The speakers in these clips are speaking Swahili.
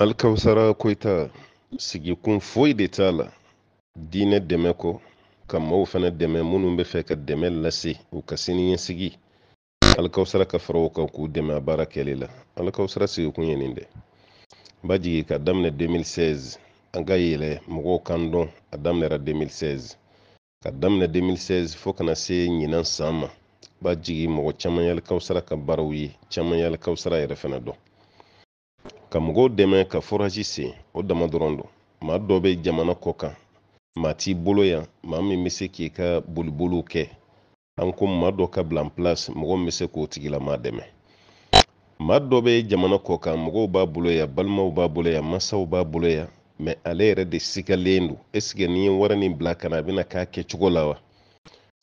alkawsara sigi sigikun foyi de t'a la diinɛ dɛmɛ kɔ ka maw fana dɛmɛ minnu bɛ fɛ ka dɛmɛ lase u ka siniɲɛsigi alikawusara ka fara o kan k'u dɛmɛ a baara kɛli la alikawusara sigikun ye nin dɛ b'a jigi ka daminɛ 2016 an ka yɛlɛ mɔgɔw kan dɔn a daminɛra 2016 ka daminɛ 2016 fo kana se ɲinan san ma b'a jigi mɔgɔ caaman y'alikawusara ka baaraw ye caaman y'alikawusara yɛrɛ fana dɔn ka mɔgɔw dɛmɛ ka foraji sen o dama dɔrɔn do ma dɔ bɛ jamana kɔ kan maa t'i bolo yan maa min bɛ se k'i ka boliboliw kɛ an ko ma dɔ ka bila place mɔgɔ min bɛ se k'o tigilama dɛmɛ ma dɔ bɛ jamana kɔ kan mɔgɔw b'a bolo yan balimaw b'a bolo yan masaw b'a bolo yan mɛ ale yɛrɛ de sikalen don ɛseke n'i ye wari nin bila ka na a bɛna k'a kɛcogo la wa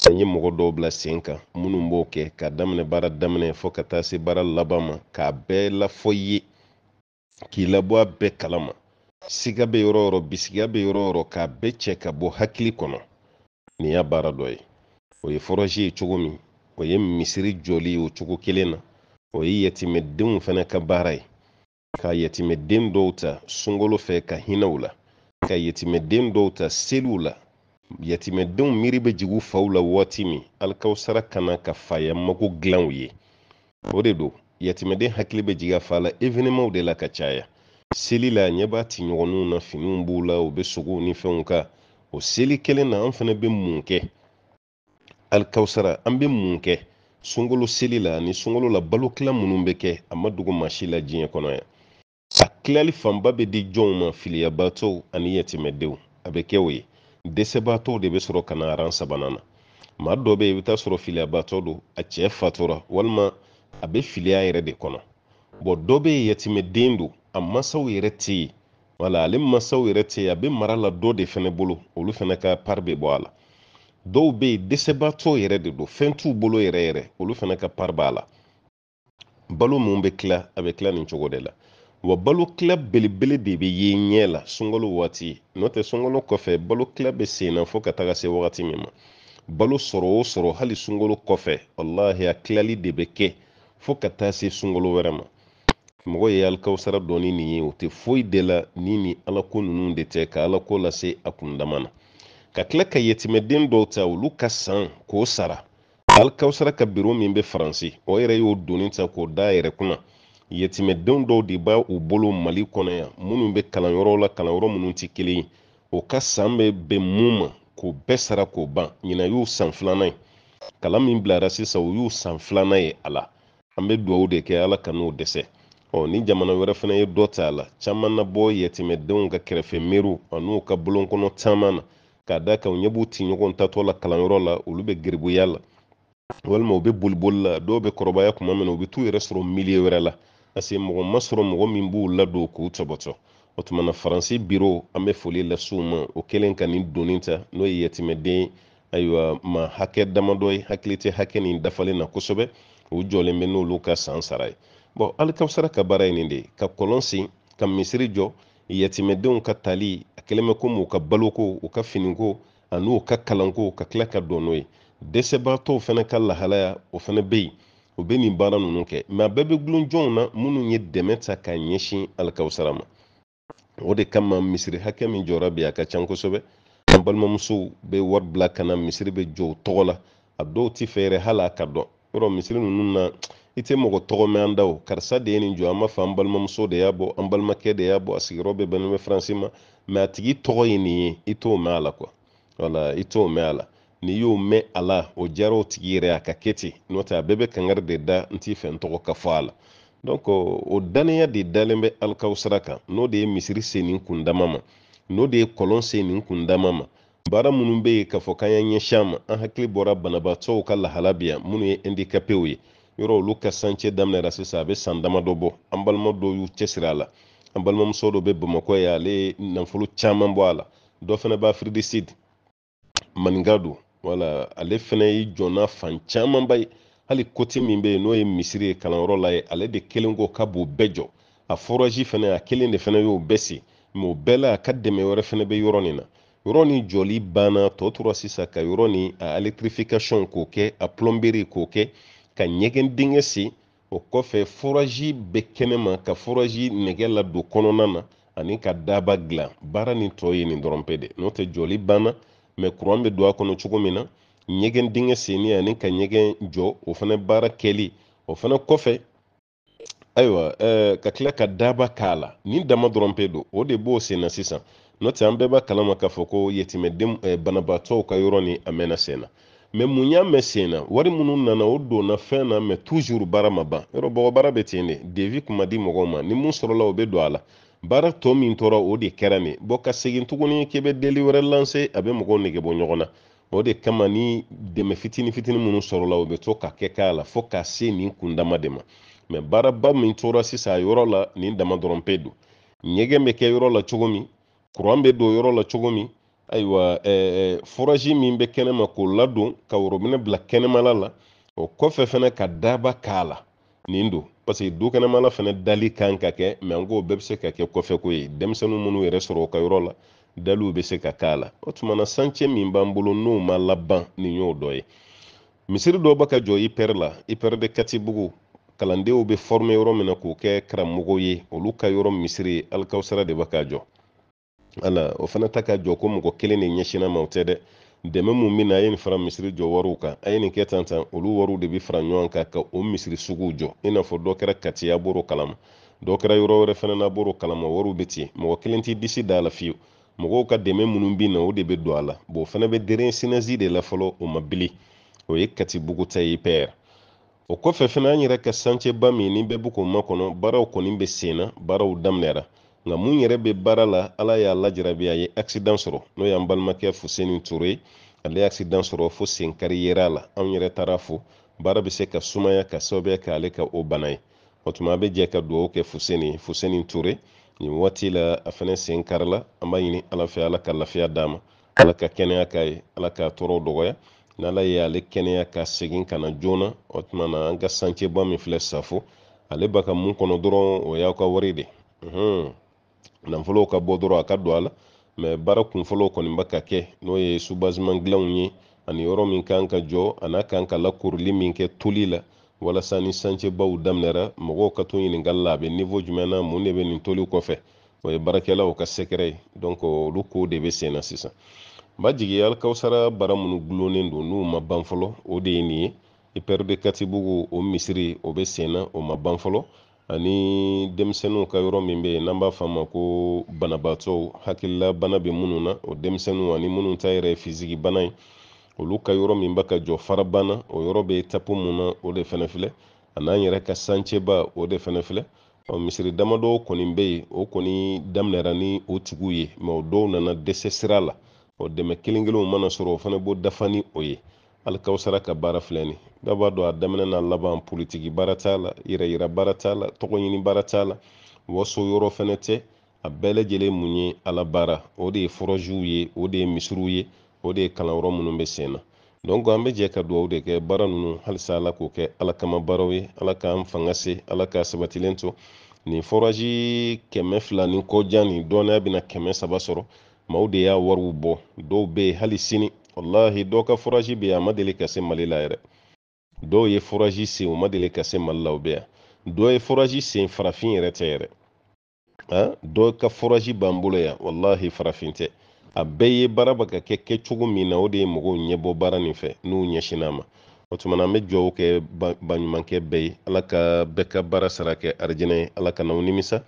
an ye mɔgɔ dɔw bila sen kan minnu b'o kɛ k'a daminɛ baara daminɛ fɔ ka taa se baara laban ma k'a bɛɛ lafɔ i ye k'i labɔ a bɛɛ kalama siga be yɔrɔ yɔrɔ bisigiya be yɔrɔ yɔrɔ k'a bɛɛ cɛ ka bɔ hakili kɔnɔ nin y'a baara dɔ ye o ye fɔrɔsi ye cogo min o ye misiri jɔli ye o cogo kelen na o ye yɛtimɛdenw fana ka baara ye ka yɛtimɛden dɔw ta sungolo fɛ ka hinɛw la ka yɛtimɛden dɔw ta seliw la yɛtimɛdenw miiri be jigin faw la waati min alikaw sara ka na ka faya mago ye o de don yatimɛden hakili bɛ jigin a fa la evenemaw de la ka caya seli la ɲɛ b'a tiɲɔgɔninw na finiw b'u la u bɛ sogow ni fɛnw kan o seli kelen na an fana bɛ mun kɛ alikawusara an bɛ mun kɛ sunkalo seli la ani sunkalo la balokila minnu bɛ kɛ a ma dogo maa si la diɲɛ kɔnɔ yan a tilali fanba bɛ di jɔnw ma filiyabaatɔw ani yɛtimɛdenw a bɛ kɛ o ye dɛsɛbaatɔw de bɛ sɔrɔ ka na aran sabanan na maa dɔ bɛ yen i bɛ taa sɔrɔ filiyabaatɔ don a cɛ fatura walima a bɛ filiya yɛrɛ de kɔnɔ bɔn dɔ bɛ yen yɛtimɛden don a masaw yɛrɛ tɛ yen wala ale masaw yɛrɛ tɛ yen a bɛ mara la dɔ de fɛnɛ bolo olu fɛnɛ ka pari bɛ bɔ a la dɔw bɛ yen dɛsɛbaatɔ yɛrɛ de do fɛn t'u bolo yɛrɛ yɛrɛ olu fɛnɛ ka pari b'a la balo mun bɛ tila a bɛ tila nin cogo de la wa balo tila belebele de bɛ ye ɲɛ la sunkalo waati n'o tɛ sunkalo kɔfɛ balo tila bɛ sen na fo ka taga se wagati min ma balo sɔrɔ o sɔrɔ hali sunkalo kɔfɛ walahi a tilali de bɛ kɛ fo ka taa se sunkalo wɛrɛ ma mɔgɔ ye alikawusara dɔɔni nin ye o tɛ foyi de la ni ni alako ninnu de tɛ ka alako lase a kundama na ka tila ka yetimɛden dɔw ta olu ka san k'o sara alikawusara ka biro min bɛ faransi o yɛrɛ y'o doni ta k'o da yɛrɛ kunna yɛtimɛdenw dɔw de b'a u bolo mali kɔnɔ yan minnu bɛ kalanyɔrɔw la kalanyɔrɔ minnu tɛ kelen ye o ka san bɛ bɛn mun ma k'o bɛɛ sara k'o ban ɲinan y'u san filanan ye kalan min bilara sisan o y'u san filanan ye a la an bɛ dugawu de kɛ ala ka n'o dɛsɛ ɔ ni jamana wɛrɛ fana ye dɔ t'a la caman na bɔ yɛtɛmɛdenw ka kɛrɛfɛ miiriw an'u ka bolonkɔnɔ caman na k'a da kan u ɲɛ b'u ti ɲɔgɔn tatɔ la kalanyɔrɔ la olu bɛ giribuya la walima u bɛ boliboli la dɔw bɛ kɔrɔbaya kuma min na u bɛ t'u yɛrɛ sɔrɔ miliye wɛrɛ la parce que mɔgɔ ma sɔrɔ mɔgɔ min b'u ladon k'u tɔbɔtɔ o tuma na faransi biro an bɛ foli las'u ma o kɛlen ka nin donni ta n'o ye yɛtɛmɛden ayiwa ma hakɛ damadɔ ye hakili tɛ hakɛ nin dafalen na kosɛbɛ u jɔlen bɛ n'olu ka san sara ye bɔn alikawusara ka baara ye nin de ka kɔlɔn sen ka misiri jɔ yatimɛdenw ka tali a kɛlen bɛ komi u ka baloko u ka finiko ani u ka kalanko ka tila ka dɔn n'o ye dɛsɛbaatɔw fana ka lahalaya o fana bɛ yen u bɛ nin baara ninnu kɛ mɛ a bɛɛ bɛ gulon jɔnw na minnu ye dɛmɛ ta k'a ɲɛsin alikawusara ma o de kama misiri hakɛ min jɔra bi a ka can kosɛbɛ an balimamusow bɛ wari bila ka na misiri bɛ jɔ u tɔgɔ la a dɔw tɛ fɛ yɛrɛ hali a ka dɔn yɔrɔ misiri ninnu na i tɛ mɔgɔ tɔgɔmɛ an da o karisa de ye nin jɔ an b'a fɔ an balimamuso de y'a bɔ an balimakɛ de y'a bɔ a sigiyɔrɔ bɛ bɛnnen bɛ faransi ma mɛ a tigi tɔgɔ ye nin ye i t'o mɛn a la kuwa wala i t'o mɛn a la n'i y'o mɛn a la o diyara o tigi yɛrɛ a ka kɛ ten n'o tɛ a bɛɛ bɛ kangari de da n t'i fɛ n tɔgɔ ka fɔ a la donc o dannaya de dalen bɛ alikawusara kan n'o de ye misiri se nin kun dama ma n'o de ye kɔlɔn se nin kun dama ma baara minnu be ye k'a fɔ k'an y'an ɲɛsin ma an hakili bɔra banabaatɔw ka lahala biya yan minnu ye handicapés ye yɔrɔ olu ka sancɛ daminɛra sisan a bɛ san damadɔ bɔ an balima dɔw y'u cɛsiri a la an balimamuso dɔ bɛ bamakɔ ye ale ye nafolo caman bɔ a la dɔ fana b'a firidisidi maninka don wala ale fana ye jɔnna fan camanba ye hali kote min bɛ yen n'o ye misiri ye kalanyɔrɔ la ye ale de kelen ko k'a b'o bɛɛ jɔ a forazi fana a kelen de fana y'o bɛɛ sen mɛ o bɛɛ la a ka dɛmɛ wɛrɛ fana bɛ yɔrɔ nin na yɔrɔ ni jɔli banna tɔ tora sisa ka yɔrɔ ni a electrification k'o kɛ a plomberie k'o kɛ ka ɲɛgɛn dingɛ se o kɔfɛ foraji bɛ kɛnɛma ka foraji nɛgɛ ladon kɔnɔna na ani ka daba dilan baara ni tɔ ye nin dɔrɔn pe de n'o tɛ jɔli banna mɛ kuran bɛ don a kɔnɔ cogo min na ɲɛgɛn dingɛ senni ani ka ɲɛgɛn jɔ o fana baara kɛli o fana kɔfɛ ayiwa eh, ka tila ka daba k'a la nin dama dɔrɔn pe don o de b'o senna sisan n'o tɛ an bɛɛ b'a kalama k'a fɔ ko eh, banabaatɔw ka yɔrɔ ni a mɛnna sen na mɛ mun y'a mɛn sen na wari minnu nana o donna fɛn na mɛ tuzuru baara ma ban yɔrɔ bɔgɔ baara bɛ ten de devi kun ma di mɔgɔw ma ni mun sɔrɔla o bɛ don a la baara tɔ min tora o de kɛra nin bɔn ka segin tuguni k'i bɛ deli wɛrɛ lanse a bɛ mɔgɔw nege bɔ ɲɔgɔn na o de kama ni dɛmɛ fitini fitini minnu sɔrɔla o bɛ to ka kɛ k'a la fo ka se nin kundama de ma mɛ baaraba min tora sisan a yɔrɔ la nin dama dɔrɔn pe don ɲɛgɛn bɛ kɛ yɔrɔ la cogo min kuran bɛ don yɔrɔ la cogo min ayiwa furaji min bɛ kɛnɛma k'o ladon ka worobinɛ bila kɛnɛmala la o kɔfɛ fɛnɛ ka daba k'a la nin don parce que du kɛnɛmala fɛnɛ dali kan ka kɛ mɛ an k'o bɛɛ bɛ se ka kɛ kɔfɛko ye denmisɛnninw minnu yɛrɛ sɔrɔ o ka yɔrɔ la daliw be se ka k'a la o tuma na sancɛ min b'an bolo n'o ma laban nin y'o dɔ ye misiri dɔw ba ka jɔ ipɛr la ipɛr de katibugu kalandenw be fɔrime yɔrɔ min na k'o kɛ karamɔgɔw ye olu ka yɔrɔ misiri alikawusara de ba ka jɔ ala o fana ta ka jɔ ko mɔgɔ kelen de ɲɛsinna ma o tɛ dɛ dɛmɛ mun bɛ a ye nin fara misiri jɔ wariw kan a ye nin kɛ tan tan olu wariw de bɛ fara ɲɔgɔn kan ka o misiri suguw jɔ i n'a fɔ dɔ kɛra kati a kalama dɔ kɛra yɔrɔ wɛrɛ fana n'a b'o kalama wariw bɛ ten mɔgɔ kelen t'i disi da la fiyewu mɔgɔw ka dɛmɛ minnu bɛ na o de bɛ don a la bon o fana bɛ dere sinɛzi de la fɔlɔ o ma bili o ye katibugu ta ye pɛr o kɔfɛ fana an yɛrɛ ka sancɛba min ni bɛɛ bɛ k'o makɔnɔ baaraw kɔni bɛ sen baaraw daminɛra nka mun yɛrɛ bɛ baara la ala y'a lajarabi a ye accident sɔrɔ n'o y'an balimakɛ fuseni ture ale ye accident sɔrɔ fo sen kari yera a la anw yɛrɛ taara fo baara bɛ se ka sumaya ka sababuya kɛ ale ka o bana ye o tuma an bɛ jɛ ka dugawu kɛ fuseni fuseni ture nin waati la a fɛnɛ sen karila an b'a ɲini ala fɛ ala ka lafiya d'a ma ala ka kɛnɛya k'a ye ala k'a tɔɔrɔ dɔgɔya n'ala ye ale kɛnɛya ka segin ka na joona o tuma na an ka sancɛba min filɛ safo ale b'a ka mun kɔnɔ dɔrɔn o y'aw ka wari de Mm-hmm nanfolow ka bɔ dɔrɔn a ka don a la mɛ baara kunfɔlɔ kɔni ba ka kɛ n'o ye subaseman gilanw ye ani yɔrɔ min kan ka jɔ a kan ka lakorili min kɛ toli la walasa ni sancɛbaw daminɛra mɔgɔw ka to ɲininkali la a bɛ nivo jumɛn na mun de bɛ nin toli kɔfɛ o ye baarakɛlaw ka sɛgɛrɛ ye donc olu kow de bɛ sen na sisan n b'a jigi minnu gulonnen don n'u ma ban fɔlɔ o de ye nin ye ipɛrɛde katibugu o misiri o bɛ sen na o ma ban fɔlɔ ani denmisɛnninw ka yɔrɔ min be yen n'an b'a f'a ko banabatɔw hakilila bana be minnu na o denmisɛnninw ani minnu ta yɛrɛ ye fiziki bana ye olu ka yɔrɔ min bɛ ka jɔ farabana o yɔrɔ be tapu mun na o de fɛnɛ filɛ a yɛrɛ ka sancɛba o de fɛnɛ filɛ ɔ misiri damadɔ kɔni be ye o kɔni daminɛra ni o tigiw ye ma o dɔw nana dɛsɛ sira la o dɛmɛ kelen kelenw mana sɔrɔ o fana b'o dafa ni o ye alikawusara ka baara filɛ ni bɛɛ b'a dɔn a daminɛ n'a laban politiki baara t'a la yɛrɛ yira baara t'a la tɔgɔ baara t'a la waso yɔrɔ fɛnɛ tɛ a bɛɛ lajɛlen mun ye ala baara o de ye fɔrɔziw ye o de ye misiriw ye o de ye kalanyɔrɔ minnu bɛ sen na donc an bɛ jɛ ka dugawu de kɛ baara ninnu halisa ala k'o kɛ ala kama baaraw ye ala k'an fanga se ala k'a sabatilen to nin foraji kɛmɛ fila ni kɔjan nin dɔɔnaya bɛna kɛmɛ saba sɔrɔ maaw de y'a wariw bɔ dɔw bɛ yen hali sini wallahi dɔ ka furaji bɛ yan a ma deli ka se mali la yɛrɛ dɔw ye furaji sen u ma deli ka se mali la u bɛ yan ye furaji sen farafin yɛrɛ tɛ yɛrɛ ah ka furaji b'an bolo yan wallahi farafin tɛ a bɛɛ ye baara bɛ ka kɛ kɛcogo min na o de ye mɔgɔw ɲɛbɔ baara nin fɛ n'u ɲɛsinna a ma o tumana an bɛ dugawu kɛ baɲumankɛ bɛɛ ye ala ka bɛɛ ka baara sara kɛ arijinɛ ye ala ka nimisa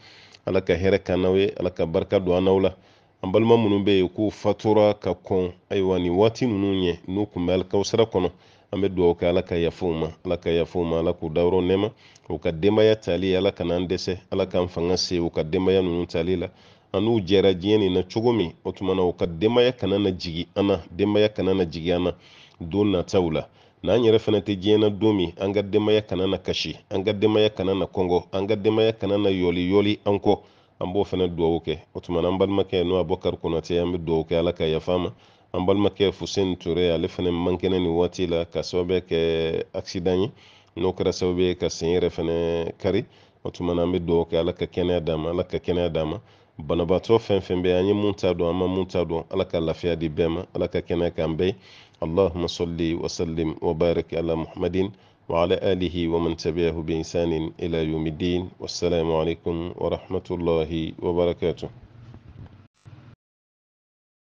ala ka hɛrɛ kan ye ala ka barika don an n'aw la an balima minnu bɛ yen k'u fatura ka kɔn ayiwa nin waati ninnu ɲɛ n'u kun bɛ alikawusara kɔnɔ an bɛ dugawu kɛ ala ka yafaw ma ala ka yafaw ma ala k'u dayɔrɔ nɛma u ka denbaya tali ala kana an dɛsɛ ala k'an fanga se u ka denbaya ninnu tali la an n'u jɛra diɲɛ nin na cogo min o tuma na u ka denbaya kana na jigi an na denbaya kana na jigi an na don nataw la n'an yɛrɛ fana tɛ diɲɛ na don min an ka denbaya kana na kasi an ka denbaya kana na kɔngɔ an ka denbaya kana na yɔliyɔli an kɔ an b'o fana duwawu kɛ o tuma na an balimakɛ n'o abubakar konate an bɛ duwawu kɛ ala ka yafa ma an balimakɛ fuseni ture ale fana man ni nin waati la ka sababu kɛ akisidan ye n'o kɛra sababu ye ka sen yɛrɛ fana kari o tuma na an bɛ duwawu kɛ ala ka kɛnɛya d'a ma ala ka kɛnɛya d'a ma banabaatɔ fɛn fɛn bɛ an ye mun t'a dɔn an ma mun t'a dɔn ala ka lafiya di bɛɛ ma ala ka kɛnɛya k'an bɛɛ allahuma salli wa sallim wa barik ala muhammadin وعلى آله ومن تبعه بإنسان إلى يوم الدين والسلام عليكم ورحمة الله وبركاته